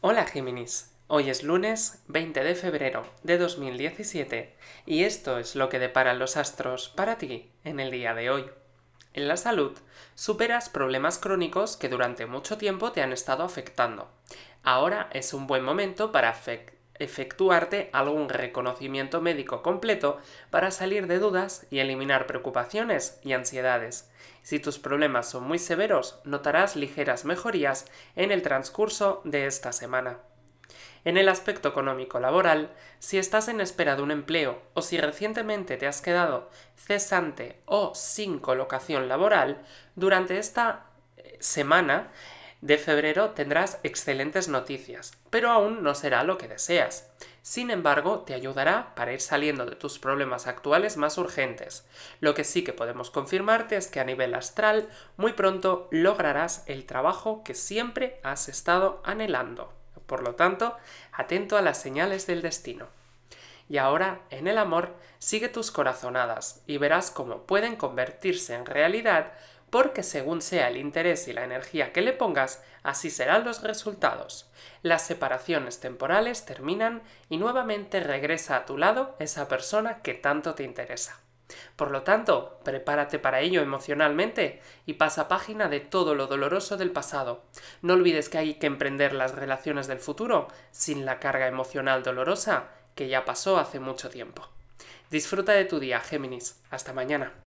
Hola Géminis, hoy es lunes 20 de febrero de 2017 y esto es lo que deparan los astros para ti en el día de hoy. En la salud, superas problemas crónicos que durante mucho tiempo te han estado afectando. Ahora es un buen momento para, afectar efectuarte algún reconocimiento médico completo para salir de dudas y eliminar preocupaciones y ansiedades. Si tus problemas son muy severos, notarás ligeras mejorías en el transcurso de esta semana. En el aspecto económico laboral, si estás en espera de un empleo o si recientemente te has quedado cesante o sin colocación laboral, durante esta eh, semana de febrero tendrás excelentes noticias, pero aún no será lo que deseas. Sin embargo, te ayudará para ir saliendo de tus problemas actuales más urgentes. Lo que sí que podemos confirmarte es que a nivel astral, muy pronto lograrás el trabajo que siempre has estado anhelando. Por lo tanto, atento a las señales del destino. Y ahora, en el amor, sigue tus corazonadas y verás cómo pueden convertirse en realidad porque según sea el interés y la energía que le pongas, así serán los resultados. Las separaciones temporales terminan y nuevamente regresa a tu lado esa persona que tanto te interesa. Por lo tanto, prepárate para ello emocionalmente y pasa página de todo lo doloroso del pasado. No olvides que hay que emprender las relaciones del futuro sin la carga emocional dolorosa que ya pasó hace mucho tiempo. Disfruta de tu día, Géminis. Hasta mañana.